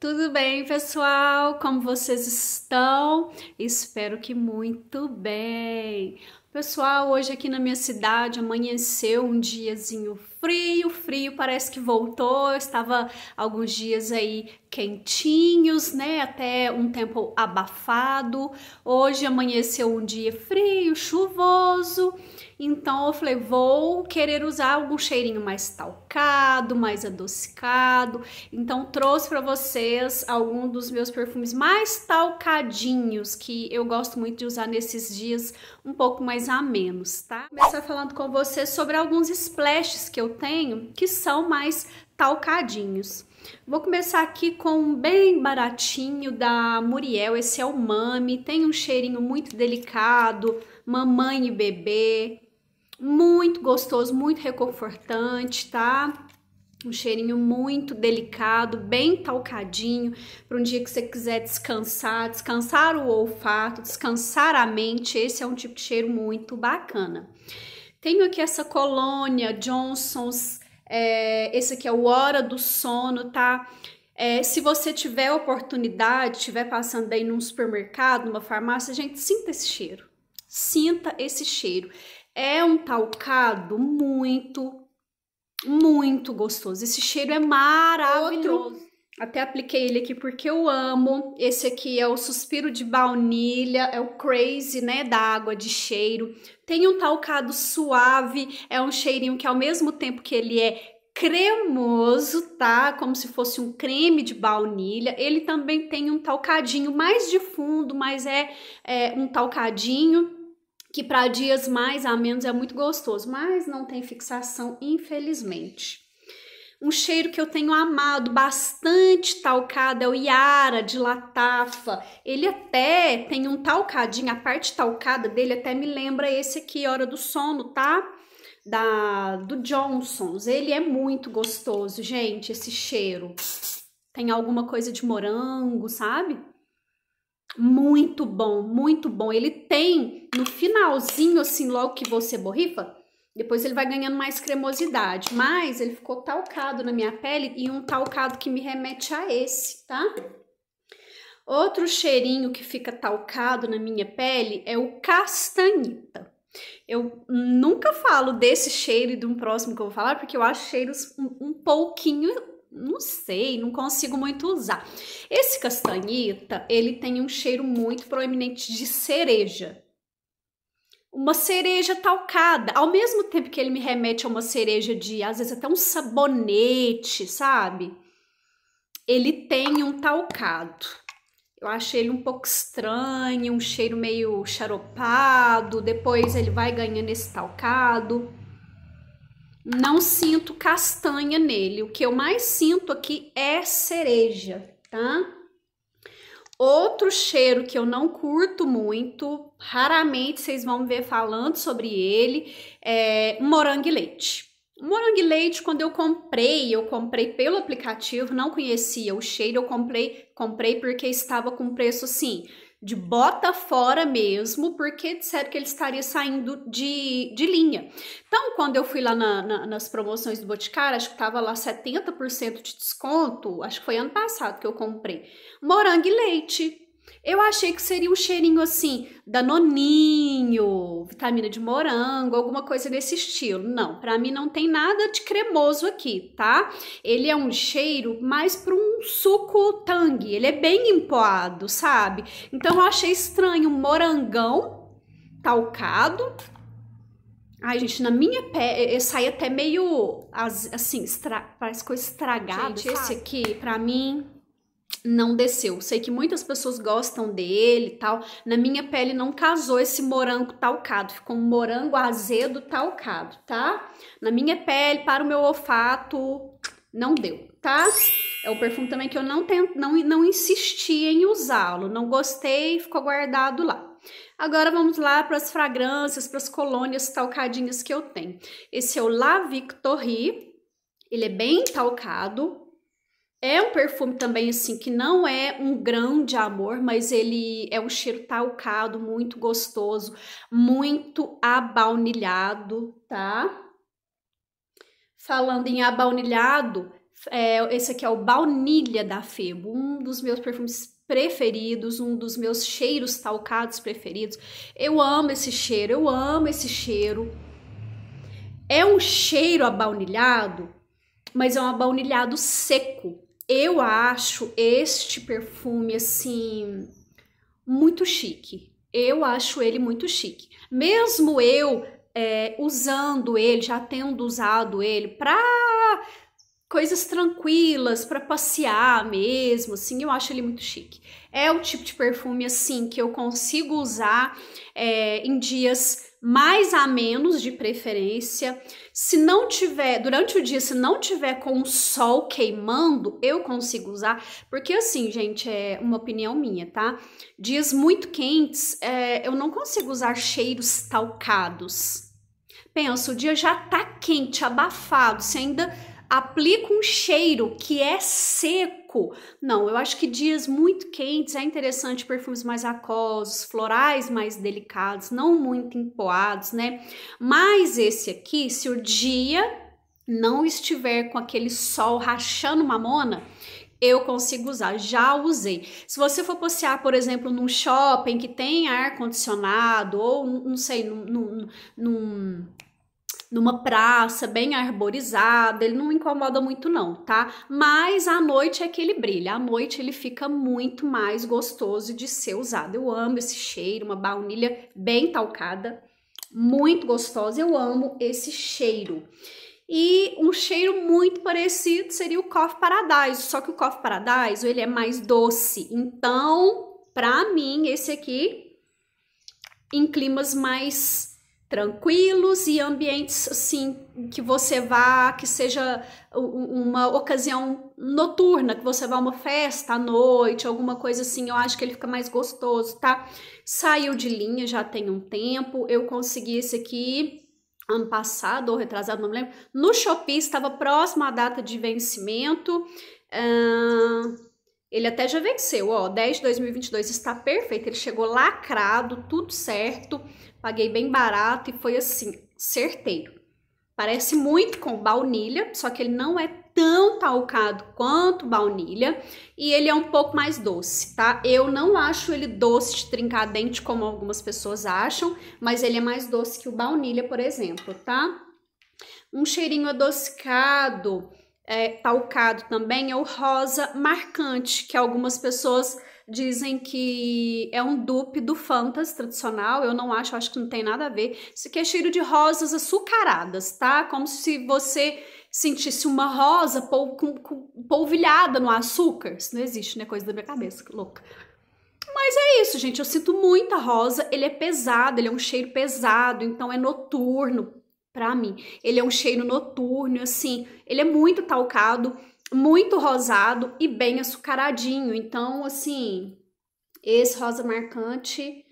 Tudo bem, pessoal? Como vocês estão? Espero que muito bem. Pessoal, hoje aqui na minha cidade amanheceu um diazinho frio, frio parece que voltou, estava alguns dias aí quentinhos, né? Até um tempo abafado. Hoje amanheceu um dia frio, chuvoso. Então eu falei, vou querer usar algum cheirinho mais talcado, mais adocicado. Então trouxe para vocês algum dos meus perfumes mais talcadinhos que eu gosto muito de usar nesses dias um pouco mais amenos, tá? Começar falando com vocês sobre alguns splashes que eu eu tenho que são mais talcadinhos. Vou começar aqui com um bem baratinho da Muriel, esse é o Mami, tem um cheirinho muito delicado, mamãe e bebê, muito gostoso, muito reconfortante, tá? Um cheirinho muito delicado, bem talcadinho, para um dia que você quiser descansar, descansar o olfato, descansar a mente, esse é um tipo de cheiro muito bacana. Tenho aqui essa colônia Johnson's, é, esse aqui é o Hora do Sono, tá? É, se você tiver oportunidade, estiver passando aí num supermercado, numa farmácia, gente, sinta esse cheiro. Sinta esse cheiro. É um talcado muito, muito gostoso. Esse cheiro é maravilhoso. Outro até apliquei ele aqui porque eu amo. Esse aqui é o suspiro de baunilha, é o crazy, né, da água de cheiro. Tem um talcado suave, é um cheirinho que ao mesmo tempo que ele é cremoso, tá? Como se fosse um creme de baunilha. Ele também tem um talcadinho mais de fundo, mas é, é um talcadinho que para dias mais a menos é muito gostoso, mas não tem fixação, infelizmente. Um cheiro que eu tenho amado bastante talcado é o Iara de Latafa. Ele até tem um talcadinho, a parte talcada dele até me lembra esse aqui, Hora do Sono, tá? Da, do Johnson's. Ele é muito gostoso, gente, esse cheiro. Tem alguma coisa de morango, sabe? Muito bom, muito bom. Ele tem no finalzinho, assim, logo que você borrifa, depois ele vai ganhando mais cremosidade, mas ele ficou talcado na minha pele e um talcado que me remete a esse, tá? Outro cheirinho que fica talcado na minha pele é o castanhita. Eu nunca falo desse cheiro e de um próximo que eu vou falar, porque eu acho cheiros um, um pouquinho, não sei, não consigo muito usar. Esse castanhita, ele tem um cheiro muito proeminente de cereja, uma cereja talcada. Ao mesmo tempo que ele me remete a uma cereja de, às vezes, até um sabonete, sabe? Ele tem um talcado. Eu achei ele um pouco estranho, um cheiro meio charopado. Depois ele vai ganhando esse talcado. Não sinto castanha nele. O que eu mais sinto aqui é cereja, tá? Outro cheiro que eu não curto muito, raramente vocês vão me ver falando sobre ele, é morango leite. Morango leite, quando eu comprei, eu comprei pelo aplicativo, não conhecia o cheiro, eu comprei, comprei porque estava com preço assim, de bota fora mesmo, porque disseram que ele estaria saindo de, de linha. Então, quando eu fui lá na, na, nas promoções do Boticário, acho que estava lá 70% de desconto, acho que foi ano passado que eu comprei, morango e leite. Eu achei que seria um cheirinho assim, danoninho, vitamina de morango, alguma coisa desse estilo. Não, para mim não tem nada de cremoso aqui, tá? Ele é um cheiro mais para um suco tangue, ele é bem empoado, sabe? Então eu achei estranho um morangão talcado. Ai, gente, na minha pele, eu saí até meio, assim, estra... parece coisa estragada, gente, sabe? esse aqui, pra mim, não desceu. Sei que muitas pessoas gostam dele e tal. Na minha pele não casou esse morango talcado, ficou um morango azedo talcado, tá? Na minha pele, para o meu olfato, não deu, tá? É um perfume também que eu não tento, não, não insisti em usá-lo, não gostei, ficou guardado lá. Agora vamos lá para as fragrâncias, para as colônias talcadinhas que eu tenho. Esse é o La Victorie, ele é bem talcado, é um perfume também, assim, que não é um grande amor, mas ele é um cheiro talcado, muito gostoso, muito abaunilhado, tá? Falando em abaunilhado, é, esse aqui é o Baunilha da Febo, um dos meus perfumes preferidos, um dos meus cheiros talcados preferidos. Eu amo esse cheiro, eu amo esse cheiro. É um cheiro abaunilhado, mas é um abaunilhado seco, eu acho este perfume assim muito chique. Eu acho ele muito chique. Mesmo eu é, usando ele, já tendo usado ele para coisas tranquilas, para passear mesmo, assim, eu acho ele muito chique. É o tipo de perfume assim que eu consigo usar é, em dias mais a menos de preferência. Se não tiver, durante o dia, se não tiver com o sol queimando, eu consigo usar, porque assim, gente, é uma opinião minha, tá? Dias muito quentes, é, eu não consigo usar cheiros talcados. Pensa, o dia já tá quente, abafado, você ainda aplica um cheiro que é seco seco. Não, eu acho que dias muito quentes é interessante perfumes mais aquosos, florais mais delicados, não muito empoados, né? Mas esse aqui, se o dia não estiver com aquele sol rachando mamona, eu consigo usar, já usei. Se você for passear, por exemplo, num shopping que tem ar-condicionado, ou não sei, num, num, num numa praça bem arborizada, ele não incomoda muito não, tá? Mas à noite é que ele brilha, à noite ele fica muito mais gostoso de ser usado. Eu amo esse cheiro, uma baunilha bem talcada, muito gostosa, eu amo esse cheiro. E um cheiro muito parecido seria o Coffee Paradise, só que o Coffee Paradise ele é mais doce. Então, para mim, esse aqui em climas mais tranquilos e ambientes assim que você vá, que seja uma ocasião noturna, que você vá a uma festa à noite, alguma coisa assim, eu acho que ele fica mais gostoso, tá? Saiu de linha já tem um tempo, eu consegui esse aqui ano passado ou retrasado, não lembro. No Shopee estava próximo à data de vencimento. Ele até já venceu, ó, 10 de 2022 está perfeito, ele chegou lacrado, tudo certo, paguei bem barato e foi assim, certeiro. Parece muito com baunilha, só que ele não é tão talcado quanto baunilha e ele é um pouco mais doce, tá? Eu não acho ele doce de trincadente como algumas pessoas acham, mas ele é mais doce que o baunilha, por exemplo, tá? Um cheirinho adocicado, é, talcado também é o rosa marcante, que algumas pessoas dizem que é um dupe do Fantas tradicional. Eu não acho, acho que não tem nada a ver. Isso aqui é cheiro de rosas açucaradas, tá? Como se você sentisse uma rosa pol, com, com, polvilhada no açúcar. Isso não existe, né? Coisa da minha cabeça, louca. Mas é isso, gente. Eu sinto muita rosa. Ele é pesado, ele é um cheiro pesado, então é noturno, para mim. Ele é um cheiro noturno, assim, ele é muito talcado, muito rosado e bem açucaradinho. Então, assim, esse rosa marcante,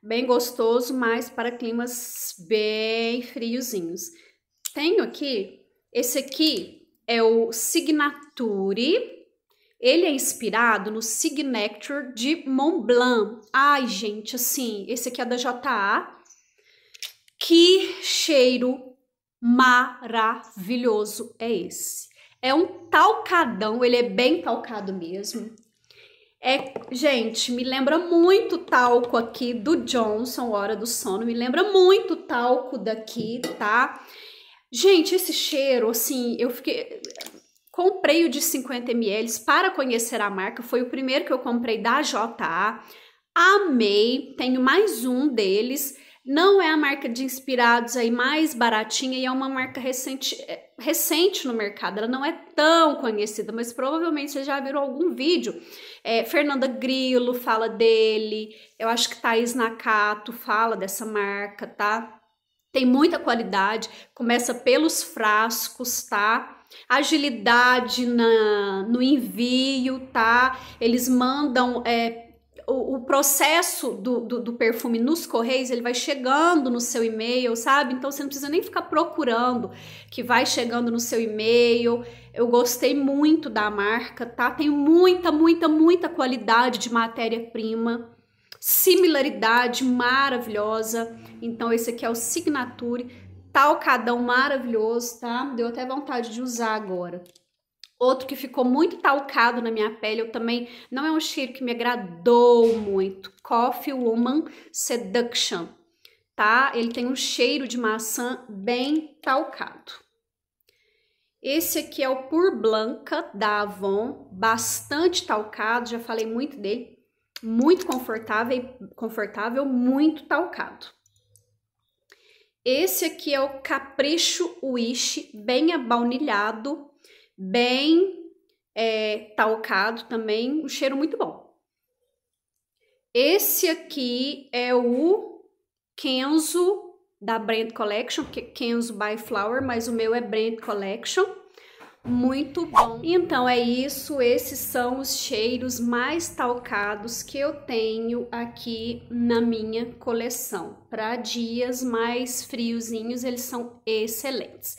bem gostoso, mas para climas bem friozinhos. Tenho aqui, esse aqui é o Signature. Ele é inspirado no Signature de Montblanc. Ai, gente, assim, esse aqui é da JA que cheiro maravilhoso é esse? É um talcadão, ele é bem talcado mesmo. É, gente, me lembra muito talco aqui do Johnson, Hora do Sono, me lembra muito talco daqui, tá? Gente, esse cheiro, assim, eu fiquei. Comprei o de 50 ml para conhecer a marca, foi o primeiro que eu comprei da JA. Amei, tenho mais um deles. Não é a marca de inspirados aí mais baratinha e é uma marca recente, eh, recente no mercado. Ela não é tão conhecida, mas provavelmente você já viram algum vídeo. É, Fernanda Grilo fala dele, eu acho que Thaís Nakato fala dessa marca, tá? Tem muita qualidade, começa pelos frascos, tá? Agilidade na, no envio, tá? Eles mandam é, o, o processo do, do, do, perfume nos correios, ele vai chegando no seu e-mail, sabe? Então você não precisa nem ficar procurando, que vai chegando no seu e-mail. Eu gostei muito da marca, tá? Tem muita, muita, muita qualidade de matéria-prima, similaridade maravilhosa. Então esse aqui é o Signature, talcadão maravilhoso, tá? Deu até vontade de usar agora. Outro que ficou muito talcado na minha pele, eu também não é um cheiro que me agradou muito. Coffee Woman Seduction, tá? Ele tem um cheiro de maçã bem talcado. Esse aqui é o Pur Blanca da Avon, bastante talcado, já falei muito dele. Muito confortável, confortável, muito talcado. Esse aqui é o Capricho Wish, bem abaunilhado, bem é, talcado também, um cheiro muito bom. Esse aqui é o Kenzo da Brand Collection, que é Kenzo by Flower, mas o meu é Brand Collection. Muito bom. Então é isso, esses são os cheiros mais talcados que eu tenho aqui na minha coleção. Para dias mais friozinhos, eles são excelentes.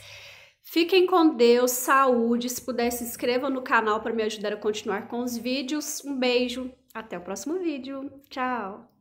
Fiquem com Deus, saúde. Se puder, se inscreva no canal para me ajudar a continuar com os vídeos. Um beijo, até o próximo vídeo. Tchau!